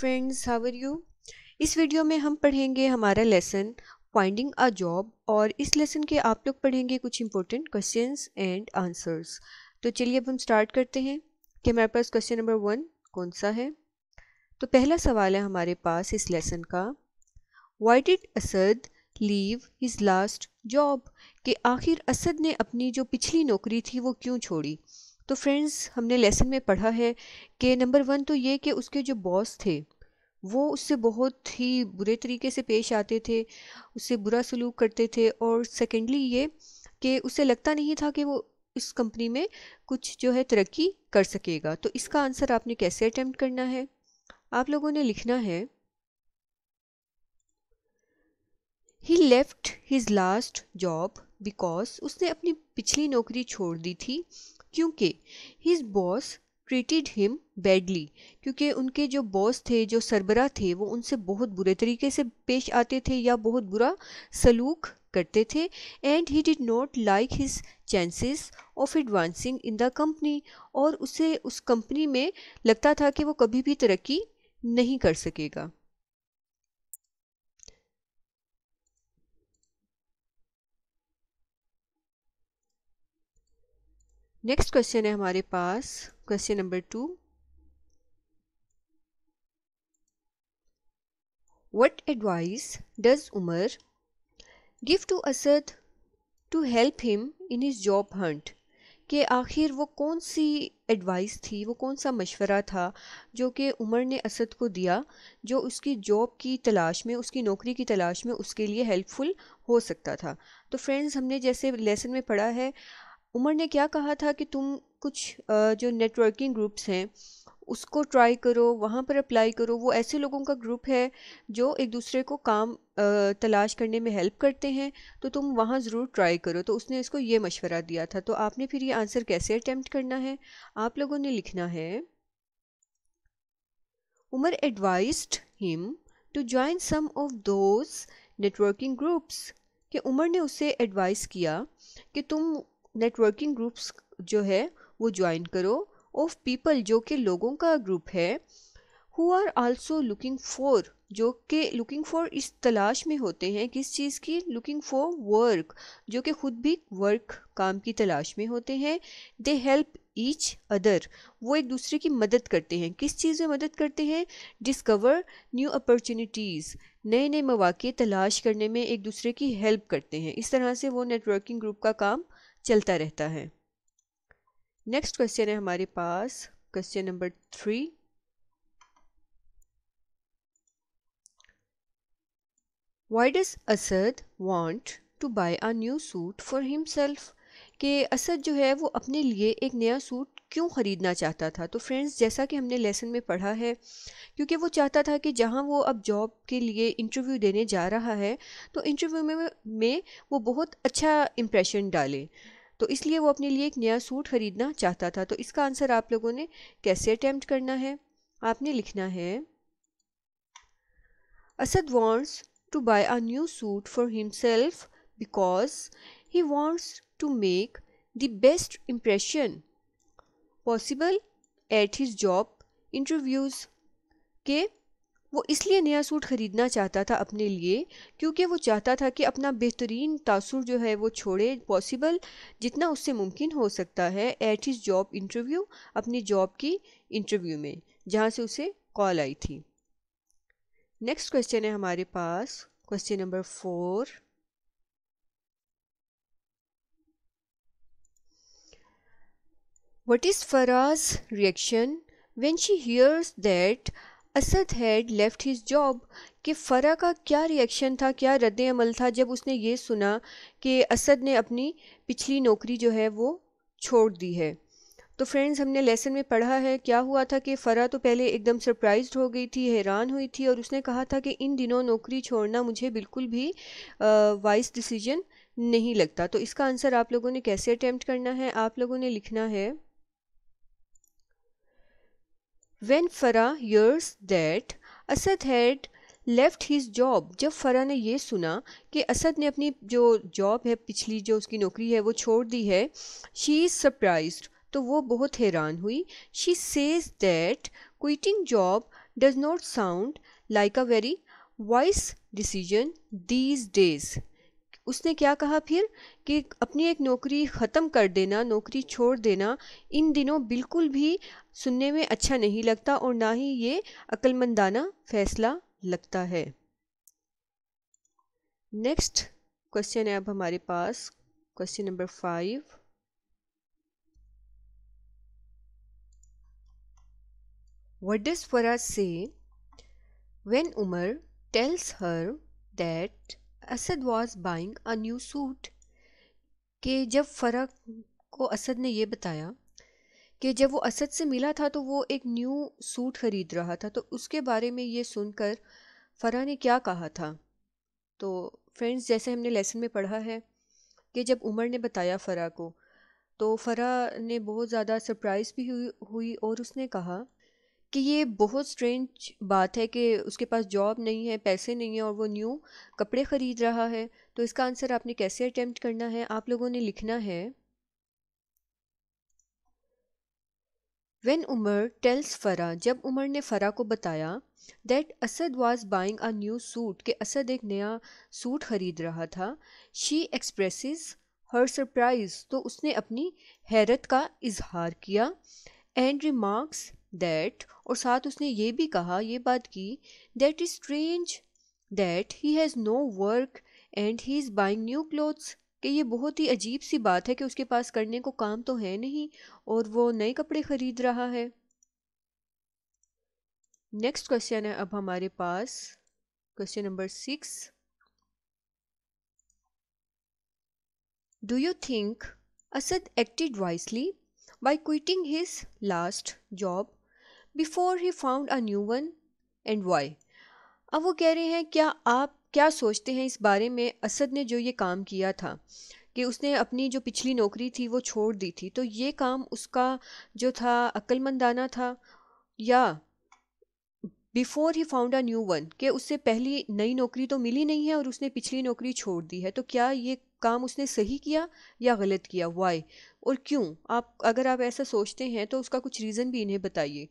Friends how are you इस video में हम पढ़ेंगे हमारा लेसन फाइंडिंग अ जॉब और इस लेसन के आप लोग पढ़ेंगे कुछ इंपॉर्टेंट क्वेश्चन एंड आंसर्स तो चलिए अब हम स्टार्ट करते हैं कि हमारे पास क्वेश्चन नंबर वन कौन सा है तो पहला सवाल है हमारे पास इस लेसन का why did Asad leave his last job कि आखिर असद ने अपनी जो पिछली नौकरी थी वो क्यों छोड़ी तो फ्रेंड्स हमने लेसन में पढ़ा है कि नंबर वन तो ये कि उसके जो बॉस थे वो उससे बहुत ही बुरे तरीके से पेश आते थे उससे बुरा सलूक करते थे और सेकेंडली ये कि उसे लगता नहीं था कि वो इस कंपनी में कुछ जो है तरक्की कर सकेगा तो इसका आंसर आपने कैसे अटैम्प्ट करना है आप लोगों ने लिखना है he left his last job because उसने अपनी पिछली नौकरी छोड़ दी थी क्योंकि his boss treated him badly क्योंकि उनके जो बॉस थे जो सरबरा थे वो उनसे बहुत बुरे तरीके से पेश आते थे या बहुत बुरा सलूक करते थे and he did not like his chances of advancing in the company और उसे उस कंपनी में लगता था कि वो कभी भी तरक्की नहीं कर सकेगा नेक्स्ट क्वेश्चन है हमारे पास question number two what advice does Umar give to Asad to help him in his job hunt कि आखिर वो कौन सी एडवाइस थी वो कौन सा मशवरा था जो कि उमर ने असद को दिया जो उसकी जॉब की तलाश में उसकी नौकरी की तलाश में उसके लिए हेल्पफुल हो सकता था तो फ्रेंड्स हमने जैसे लेसन में पढ़ा है उमर ने क्या कहा था कि तुम कुछ जो नेटवर्किंग ग्रुप्स हैं उसको ट्राई करो वहाँ पर अप्लाई करो वो ऐसे लोगों का ग्रुप है जो एक दूसरे को काम तलाश करने में हेल्प करते हैं तो तुम वहाँ ज़रूर ट्राई करो तो उसने इसको ये मशवरा दिया था तो आपने फिर ये आंसर कैसे अटैम्प्ट करना है आप लोगों ने लिखना है Umar advised him to join some of those networking groups कि उमर ने उसे एडवाइस किया कि तुम नेटवर्किंग ग्रुप्स जो है वो ज्वाइन करो ऑफ पीपल जो कि लोगों का ग्रुप है who are also looking for जो कि लुकिंग फॉर इस तलाश में होते हैं किस चीज़ की लुकिंग फॉर वर्क जो कि खुद भी वर्क काम की तलाश में होते हैं दे हेल्प ईच अदर वो एक दूसरे की मदद करते हैं किस चीज़ में मदद करते हैं डिस्कवर न्यू अपॉर्चुनिटीज़ नए नए मौाक़े तलाश करने में एक दूसरे की हेल्प करते हैं इस तरह से वो नेटवर्किंग ग्रुप का काम चलता रहता है नेक्स्ट क्वेश्चन है हमारे पास question number three why does Asad want to buy a new suit for himself कि असद जो है वो अपने लिए एक नया सूट क्यों ख़रीदना चाहता था तो फ्रेंड्स जैसा कि हमने लेसन में पढ़ा है क्योंकि वो चाहता था कि जहाँ वो अब जॉब के लिए इंटरव्यू देने जा रहा है तो इंटरव्यू में में वो बहुत अच्छा इम्प्रेशन डाले तो इसलिए वो अपने लिए एक नया सूट खरीदना चाहता था तो इसका आंसर आप लोगों ने कैसे अटैम्प्ट करना है आपने लिखना है Asad wants to buy a new suit for himself because he wants to make the best impression possible at his job interviews के वो इसलिए नया सूट ख़रीदना चाहता था अपने लिए क्योंकि वो चाहता था कि अपना बेहतरीन तासुर जो है वो छोड़े पॉसिबल जितना उससे मुमकिन हो सकता है एट हिज जॉब इंटरव्यू अपनी जॉब की इंटरव्यू में जहाँ से उसे कॉल आई थी नेक्स्ट क्वेश्चन है हमारे पास question number four what is Farah's reaction when she hears that Asad had left his job कि फ़रा का क्या रिएक्शन था क्या रद्द अमल था जब उसने ये सुना कि असद ने अपनी पिछली नौकरी जो है वो छोड़ दी है तो फ्रेंड्स हमने लेसन में पढ़ा है क्या हुआ था कि फ़रा तो पहले एकदम सरप्राइज हो गई थी हैरान हुई थी और उसने कहा था कि इन दिनों नौकरी छोड़ना मुझे बिल्कुल भी वाइस डिसीजन नहीं लगता तो इसका आंसर आप लोगों ने कैसे अटैम्प्ट करना है आप लोगों ने लिखना है when Farah hears that Asad had left his job जब फ़रा ने यह सुना कि असद ने अपनी जो जॉब है पिछली जो उसकी नौकरी है वो छोड़ दी है शी इज़ सरप्राइज तो वो बहुत हैरान हुई she says that quitting job does not sound like a very wise decision these days उसने क्या कहा फिर कि अपनी एक नौकरी ख़त्म कर देना नौकरी छोड़ देना इन दिनों बिल्कुल भी सुनने में अच्छा नहीं लगता और ना ही ये अक्लमंदाना फैसला लगता है नेक्स्ट क्वेश्चन है अब हमारे पास question number five What does Farah say when Umar tells her that Asad was buying a new suit के जब फ़रक को असद ने यह बताया कि जब वो असद से मिला था तो वो एक न्यू सूट ख़रीद रहा था तो उसके बारे में ये सुनकर फ़रा ने क्या कहा था तो फ्रेंड्स जैसे हमने लेसन में पढ़ा है कि जब उमर ने बताया फ़रा को तो फ़रा ने बहुत ज़्यादा सरप्राइज़ भी हुई हुई और उसने कहा कि ये बहुत स्ट्रेंज बात है कि उसके पास जॉब नहीं है पैसे नहीं है और वो न्यू कपड़े ख़रीद रहा है तो इसका आंसर आपने कैसे अटैम्प्ट करना है आप लोगों ने लिखना है वन उमर टेल्स फरा जब उमर ने फरा को बताया that Asad was buying a new suit के असद एक नया सूट खरीद रहा था शी एक्सप्रेसेस हर सरप्राइज तो उसने अपनी हैरत का इजहार किया एंड रिमार्क्स दैट और साथ उसने ये भी कहा ये बात की that is strange that he has no work and he is buying new clothes कि ये बहुत ही अजीब सी बात है कि उसके पास करने को काम तो है नहीं और वो नए कपड़े खरीद रहा है नेक्स्ट क्वेश्चन है अब हमारे पास question number six do you think Asad acted wisely by quitting his last job before he found a new one and why अब वो कह रहे हैं क्या आप क्या सोचते हैं इस बारे में असद ने जो ये काम किया था कि उसने अपनी जो पिछली नौकरी थी वो छोड़ दी थी तो ये काम उसका जो था अक्लमंदाना था या before he found a new one कि उससे पहली नई नौकरी तो मिली नहीं है और उसने पिछली नौकरी छोड़ दी है तो क्या ये काम उसने सही किया या गलत किया वाई और क्यों आप अगर आप ऐसा सोचते हैं तो उसका कुछ रीज़न भी इन्हें बताइए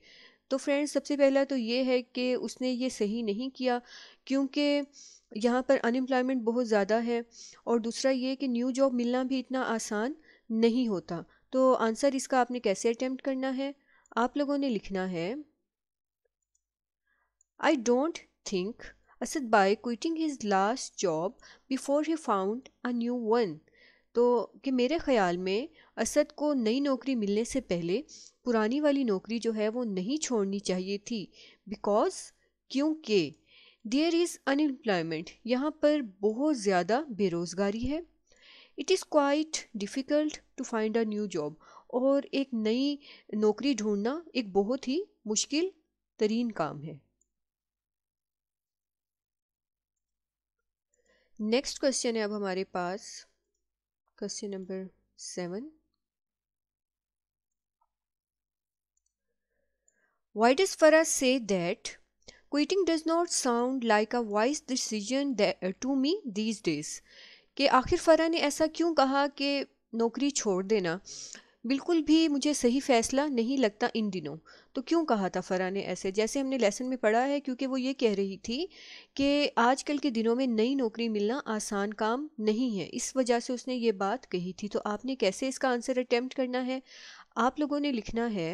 तो फ्रेंड्स सबसे पहला तो ये है कि उसने ये सही नहीं किया क्योंकि यहाँ पर अनएम्प्लॉयमेंट बहुत ज़्यादा है और दूसरा ये कि न्यू जॉब मिलना भी इतना आसान नहीं होता तो आंसर इसका आपने कैसे अटैम्प्ट करना है आप लोगों ने लिखना है I don't think Asad by quitting his last job before he found a new one तो कि मेरे ख्याल में असद को नई नौकरी मिलने से पहले पुरानी वाली नौकरी जो है वो नहीं छोड़नी चाहिए थी बिकॉज क्योंकि देयर इज़ अनएम्प्लॉयमेंट यहाँ पर बहुत ज़्यादा बेरोज़गारी है it is quite difficult to find a new job और एक नई नौकरी ढूंढना एक बहुत ही मुश्किल तरीन काम है नेक्स्ट क्वेश्चन है अब हमारे पास question number seven Why does Farah say that? Quitting does not sound like a wise decision to me these days कि आखिर फ़रा ने ऐसा क्यों कहा कि नौकरी छोड़ देना बिल्कुल भी मुझे सही फ़ैसला नहीं लगता इन दिनों तो क्यों कहा था फ़रा ने ऐसे जैसे हमने लेसन में पढ़ा है क्योंकि वो ये कह रही थी कि आजकल के दिनों में नई नौकरी मिलना आसान काम नहीं है इस वजह से उसने ये बात कही थी तो आपने कैसे इसका आंसर अटैम्प्ट करना है आप लोगों ने लिखना है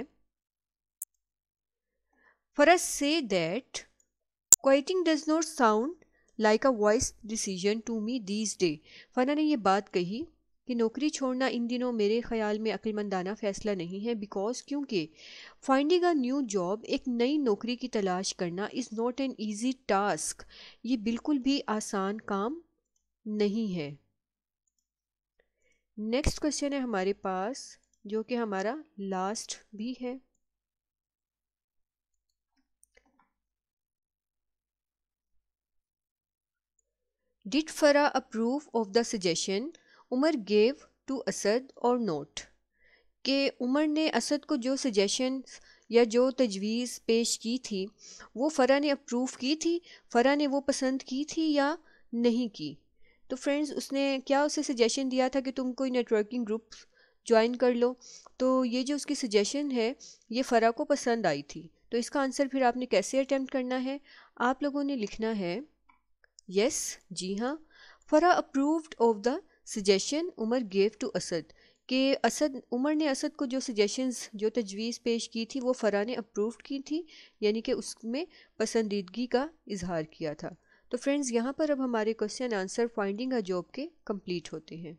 For us say that quieting does not sound like a voice decision to me these day फना ने ये बात कही कि नौकरी छोड़ना इन दिनों मेरे ख्याल में अक्लमंदाना फ़ैसला नहीं है बिकॉज क्योंकि फाइंडिंग अ न्यू जॉब एक नई नौकरी की तलाश करना is not an easy task ये बिल्कुल भी आसान काम नहीं है नेक्स्ट क्वेश्चन है हमारे पास जो कि हमारा लास्ट भी है Did Farah approve of the suggestion Umar gave to Asad or not? कि उमर ने असद को जो सजेशन या जो तजवीज़ पेश की थी वो फ़रा ने अप्रूव की थी फ़रा ने वो पसंद की थी या नहीं की तो फ्रेंड्स उसने क्या उसे सजेशन दिया था कि तुम कोई नेटवर्किंग ग्रुप ज्वाइन कर लो तो ये जो उसकी सजेशन है ये फ़रा को पसंद आई थी तो इसका आंसर फिर आपने कैसे अटैम्प्ट करना है आप लोगों ने लिखना है यस जी हाँ Farah approved of the suggestion Umar gave to Asad के असद उमर ने असद को जो सजेशंस जो तजवीज़ पेश की थी वो फरा ने अप्रूव्ड की थी यानी कि उसमें पसंदीदगी का इजहार किया था तो फ्रेंड्स यहाँ पर अब हमारे question answer finding a job के कंप्लीट होते हैं